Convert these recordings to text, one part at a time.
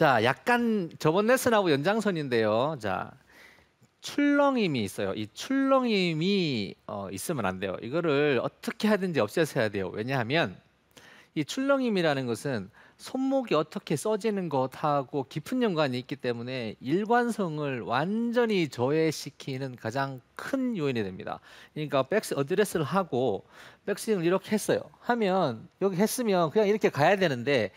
자, 약간 저번 레슨하고 연장선인데요. 자, 출렁임이 있어요. 이 출렁임이 어, 있으면 안 돼요. 이거를 어떻게 하든지 없애서 해야 돼요. 왜냐하면 이 출렁임이라는 것은 손목이 어떻게 써지는 것하고 깊은 연관이 있기 때문에 일관성을 완전히 저해시키는 가장 큰 요인이 됩니다. 그러니까 백스 어드레스를 하고 백스윙을 이렇게 했어요. 하면 여기 했으면 그냥 이렇게 가야 되는데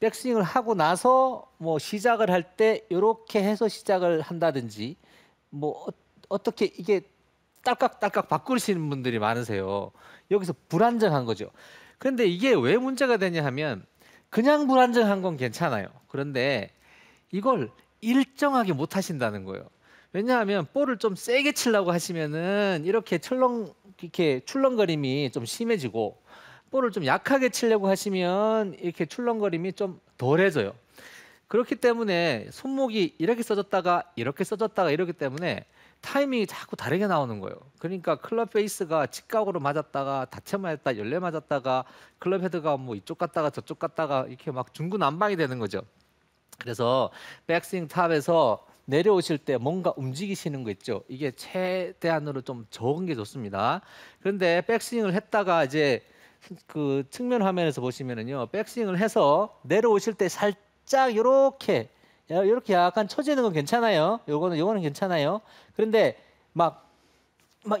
백스윙을 하고 나서 뭐 시작을 할 때 이렇게 해서 시작을 한다든지 뭐 어, 떻게 이게 딸깍딸깍 바꾸시는 분들이 많으세요. 여기서 불안정한 거죠. 그런데 이게 왜 문제가 되냐 하면 그냥 불안정한 건 괜찮아요. 그런데 이걸 일정하게 못 하신다는 거예요. 왜냐하면 볼을 좀 세게 치려고 하시면은 이렇게 철렁 이렇게 출렁거림이 좀 심해지고 볼을 좀 약하게 치려고 하시면 이렇게 출렁거림이 좀 덜해져요. 그렇기 때문에 손목이 이렇게 써졌다가 이렇게 써졌다가 이렇기 때문에 타이밍이 자꾸 다르게 나오는 거예요. 그러니까 클럽 페이스가 직각으로 맞았다가 다채 맞았다 열레 맞았다가 클럽 헤드가 뭐 이쪽 갔다가 저쪽 갔다가 이렇게 막 중구난방이 되는 거죠. 그래서 백스윙 탑에서 내려오실 때 뭔가 움직이시는 거 있죠. 이게 최대한으로 좀 적은 게 좋습니다. 그런데 백스윙을 했다가 이제 그 측면 화면에서 보시면은요 백스윙을 해서 내려오실 때 살짝 이렇게 이렇게 약간 처지는 건 괜찮아요. 요거는 요거는 괜찮아요. 그런데 막막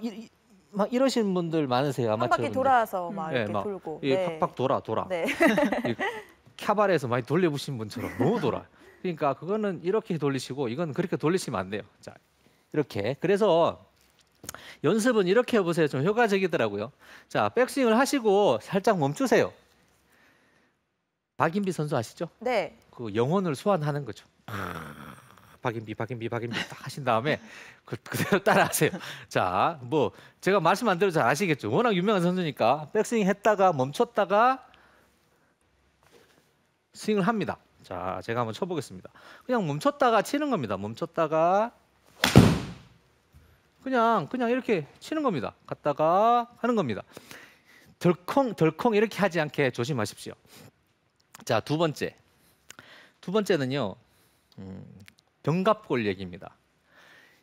이, 막 이러신 분들 많으세요. 아마추한 바퀴 돌아서 막 음. 네, 이렇게 막 돌고. 예, 네. 팍팍 돌아 돌아. 네. 캬바레에서 많이 돌려보신 분처럼 너무 돌아. 그러니까 그거는 이렇게 돌리시고 이건 그렇게 돌리시면 안 돼요. 자 이렇게 그래서 연습은 이렇게 해보세요. 좀 효과적이더라고요. 자, 백스윙을 하시고 살짝 멈추세요. 박인비 선수 아시죠? 네. 그 영혼을 소환하는 거죠. 아, 박인비, 박인비, 박인비 딱 하신 다음에 그, 그대로 따라하세요. 자, 뭐 제가 말씀안드려로잘 아시겠죠. 워낙 유명한 선수니까 백스윙 했다가 멈췄다가 스윙을 합니다. 자, 제가 한번 쳐보겠습니다. 그냥 멈췄다가 치는 겁니다. 멈췄다가 그냥 그냥 이렇게 치는 겁니다. 갔다가 하는 겁니다. 덜컹 덜컹 이렇게 하지 않게 조심하십시오. 자, 두 번째. 두 번째는요. 음, 견갑골 얘기입니다.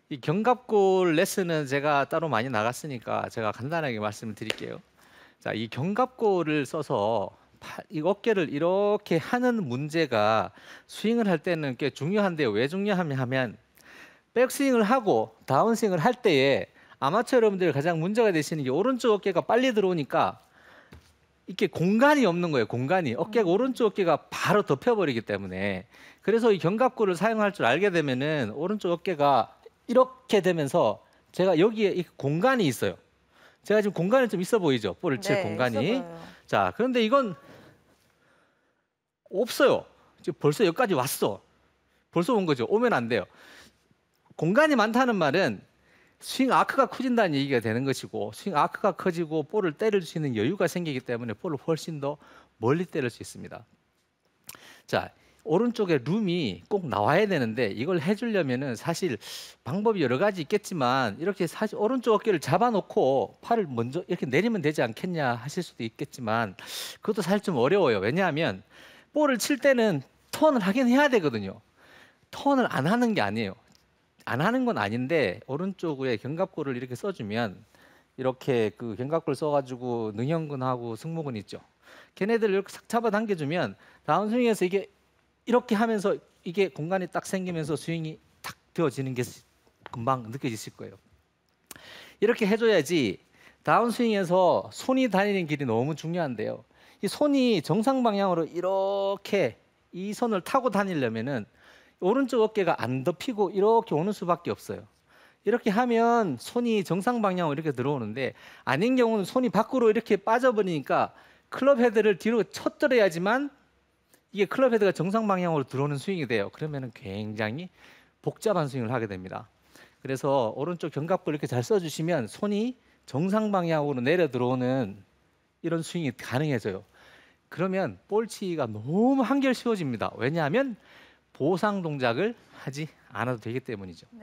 이 견갑골 레슨은 제가 따로 많이 나갔으니까 제가 간단하게 말씀을 드릴게요. 자, 이 견갑골을 써서 이 어깨를 이렇게 하는 문제가 스윙을 할 때는 꽤 중요한데 왜 중요하냐면 백스윙을 하고 다운스윙을 할 때에 아마추어 여러분들 이 가장 문제가 되시는 게 오른쪽 어깨가 빨리 들어오니까 이게 공간이 없는 거예요. 공간이 어깨가 음. 오른쪽 어깨가 바로 덮여버리기 때문에 그래서 이 견갑골을 사용할 줄 알게 되면은 오른쪽 어깨가 이렇게 되면서 제가 여기에 이 공간이 있어요. 제가 지금 공간이 좀 있어 보이죠. 볼을 칠 네, 공간이. 자 그런데 이건 없어요. 지금 벌써 여기까지 왔어. 벌써 온 거죠. 오면 안 돼요. 공간이 많다는 말은 스윙 아크가 커진다는 얘기가 되는 것이고 스윙 아크가 커지고 볼을 때릴 수 있는 여유가 생기기 때문에 볼을 훨씬 더 멀리 때릴 수 있습니다. 자, 오른쪽에 룸이 꼭 나와야 되는데 이걸 해주려면은 사실 방법이 여러 가지 있겠지만 이렇게 사실 오른쪽 어깨를 잡아놓고 팔을 먼저 이렇게 내리면 되지 않겠냐 하실 수도 있겠지만 그것도 사실 좀 어려워요. 왜냐하면 볼을 칠 때는 턴을 하긴 해야 되거든요. 턴을 안 하는 게 아니에요. 안 하는 건 아닌데 오른쪽에 견갑골을 이렇게 써주면 이렇게 그 견갑골 써가지고 능형근하고 승모근 있죠. 걔네들 이렇게 싹 잡아당겨주면 다운스윙에서 이게 이렇게 하면서 이게 공간이 딱 생기면서 스윙이 탁 되어지는 게 금방 느껴지실 거예요. 이렇게 해줘야지 다운스윙에서 손이 다니는 길이 너무 중요한데요. 이 손이 정상 방향으로 이렇게 이손을 타고 다니려면은 오른쪽 어깨가 안 덮이고 이렇게 오는 수밖에 없어요. 이렇게 하면 손이 정상 방향으로 이렇게 들어오는데 아닌 경우는 손이 밖으로 이렇게 빠져버리니까 클럽 헤드를 뒤로 쳐들어야지만 이게 클럽 헤드가 정상 방향으로 들어오는 스윙이 돼요. 그러면 굉장히 복잡한 스윙을 하게 됩니다. 그래서 오른쪽 견갑골 이렇게 잘 써주시면 손이 정상 방향으로 내려 들어오는 이런 스윙이 가능해져요. 그러면 볼치기가 너무 한결 쉬워집니다. 왜냐하면 보상 동작을 하지 않아도 되기 때문이죠.